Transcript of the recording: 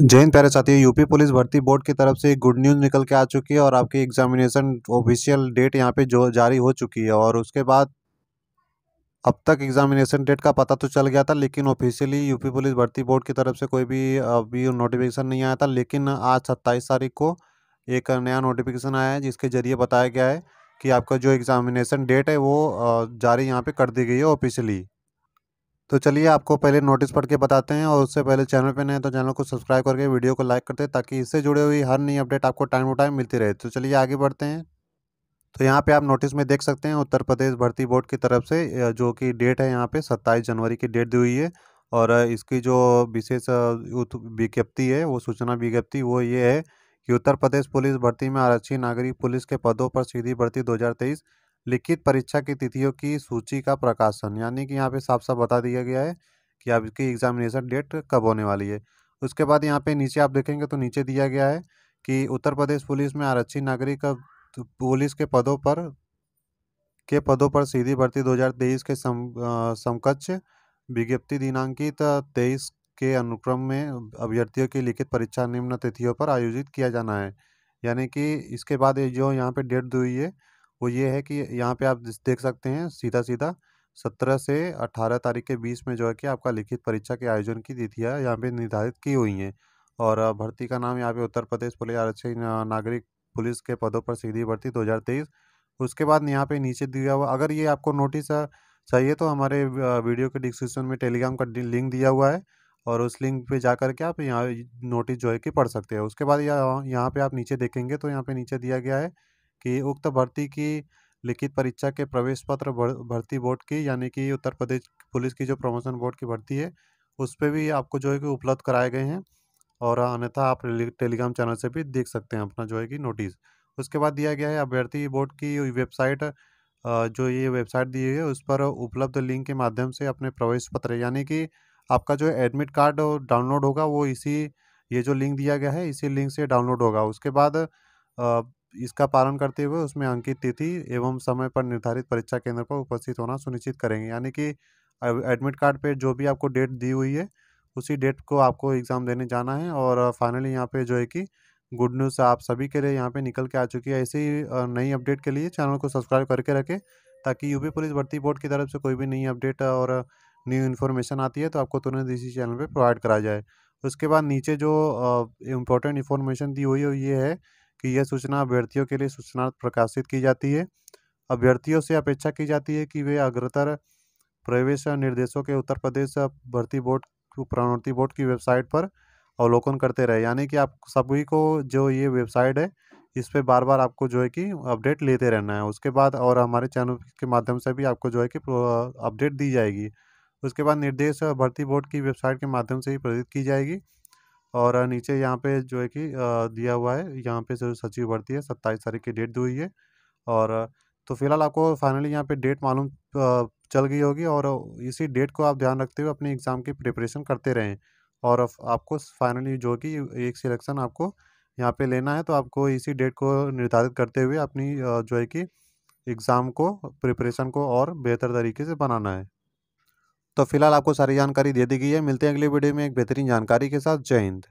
जैन प्यारे साथी UP police भर्ती बोर्ड की तरफ से एक गुड न्यूज़ निकल के आ चुकी है और आपकी एग्जामिनेशन ऑफिशियल डेट यहाँ पे जो जारी हो चुकी है और उसके बाद अब तक एग्जामिनेशन डेट का पता तो चल गया था लेकिन ऑफिशियली यूपी पुलिस भर्ती बोर्ड की तरफ से कोई भी अभी नोटिफिकेशन नहीं आया था लेकिन आज सत्ताईस तारीख को एक नया नोटिफिकेशन आया है जिसके ज़रिए बताया गया है कि आपका जो एग्ज़ामिनेशन डेट है वो जारी यहाँ पर कर दी गई है ऑफिशियली तो चलिए आपको पहले नोटिस पढ़ के बताते हैं और उससे पहले चैनल पे नए तो चैनल को सब्सक्राइब करके वीडियो को लाइक करते हैं ताकि इससे जुड़े हुई हर नई अपडेट आपको टाइम टू टाइम मिलती रहे तो चलिए आगे बढ़ते हैं तो यहाँ पे आप नोटिस में देख सकते हैं उत्तर प्रदेश भर्ती बोर्ड की तरफ से जो कि डेट है यहाँ पे सत्ताईस जनवरी की डेट दी हुई है और इसकी जो विशेष विज्ञप्ति है वो सूचना विज्ञप्ति वो ये है कि उत्तर प्रदेश पुलिस भर्ती में आरक्षी नागरिक पुलिस के पदों पर सीधी भर्ती दो लिखित परीक्षा की तिथियों की सूची का प्रकाशन यानी कि यहाँ पे साफ साफ बता दिया गया है कि आपकी एग्जामिनेशन डेट कब होने वाली है उसके बाद यहाँ पे नीचे आप देखेंगे तो नीचे दिया गया है कि उत्तर प्रदेश पुलिस में आरक्षी नागरिक तो पुलिस के पदों पर के पदों पर सीधी भर्ती दो के सम, समकक्ष विज्ञप्ति दिनांकित तेईस के अनुक्रम में अभ्यर्थियों की लिखित परीक्षा निम्न तिथियों पर आयोजित किया जाना है यानी कि इसके बाद जो यहाँ पे डेट दी हुई है वो ये है कि यहाँ पे आप देख सकते हैं सीधा सीधा सत्रह से अठारह तारीख के बीच में जो है कि आपका लिखित परीक्षा के आयोजन की तिथियाँ यहाँ पे निर्धारित की हुई हैं और भर्ती का नाम यहाँ पे उत्तर प्रदेश पुलिस आरक्षण नागरिक पुलिस के पदों पर सीधी भर्ती दो उसके बाद यहाँ पर नीचे दिया हुआ अगर ये आपको नोटिस चाहिए तो हमारे वीडियो के डिस्क्रिप्शन में टेलीग्राम का लिंक दिया हुआ है और उस लिंक पे जा कर के आप यहाँ नोटिस जो है कि पढ़ सकते हैं उसके बाद यहाँ यहाँ पे आप नीचे देखेंगे तो यहाँ पे नीचे दिया गया है कि उक्त भर्ती की लिखित परीक्षा के प्रवेश पत्र भर्ती बोर्ड की यानी कि उत्तर प्रदेश पुलिस की जो प्रमोशन बोर्ड की भर्ती है उस पर भी आपको जो है कि उपलब्ध कराए गए हैं और अन्यथा आप टेलीग्राम चैनल से भी देख सकते हैं अपना जो है कि नोटिस उसके बाद दिया गया है अभ्यर्थी बोर्ड की वेबसाइट जो ये वेबसाइट दी है उस पर उपलब्ध लिंक के माध्यम से अपने प्रवेश पत्र यानी कि आपका जो एडमिट कार्ड डाउनलोड होगा वो इसी ये जो लिंक दिया गया है इसी लिंक से डाउनलोड होगा उसके बाद इसका पालन करते हुए उसमें अंकित तिथि एवं समय पर निर्धारित परीक्षा केंद्र पर उपस्थित होना सुनिश्चित करेंगे यानी कि एडमिट कार्ड पे जो भी आपको डेट दी हुई है उसी डेट को आपको एग्ज़ाम देने जाना है और फाइनली यहाँ पे जो है कि गुड न्यूज़ आप सभी के लिए यहाँ पे निकल के आ चुकी है ऐसे ही नई अपडेट के लिए चैनल को सब्सक्राइब करके रखें ताकि यूपी पुलिस भर्ती बोर्ड की तरफ से कोई भी नई अपडेट और न्यू इन्फॉर्मेशन आती है तो आपको तुरंत इसी चैनल पर प्रोवाइड करा जाए उसके बाद नीचे जो इम्पोर्टेंट इन्फॉर्मेशन दी हुई है ये है कि यह सूचना अभ्यर्थियों के लिए सूचना प्रकाशित की जाती है अभ्यर्थियों से अपेक्षा की जाती है कि वे अग्रतर प्रवेश निर्देशों के उत्तर प्रदेश भर्ती बोर्ड प्रोन्नति बोर्ड की वेबसाइट पर अवलोकन करते रहे यानी कि आप सभी को जो ये वेबसाइट है इस पर बार बार आपको जो है कि अपडेट लेते रहना है उसके बाद और हमारे चैनल के माध्यम से भी आपको जो है कि अपडेट दी जाएगी उसके बाद निर्देश भर्ती बोर्ड की वेबसाइट के माध्यम से ही प्रेरित की जाएगी और नीचे यहाँ पे जो है कि दिया हुआ है यहाँ पे जो सचिव भर्ती है सत्ताईस तारीख की डेट दी हुई है और तो फिलहाल आपको फाइनली यहाँ पे डेट मालूम चल गई होगी और इसी डेट को आप ध्यान रखते हुए अपने एग्ज़ाम की प्रिपरेशन करते रहें और आपको फाइनली जो कि एक सिलेक्शन आपको यहाँ पे लेना है तो आपको इसी डेट को निर्धारित करते हुए अपनी जो है कि एग्ज़ाम को प्रिपरेशन को और बेहतर तरीके से बनाना है तो फिलहाल आपको सारी जानकारी दे दी गई है मिलते हैं अगली वीडियो में एक बेहतरीन जानकारी के साथ जय हिंद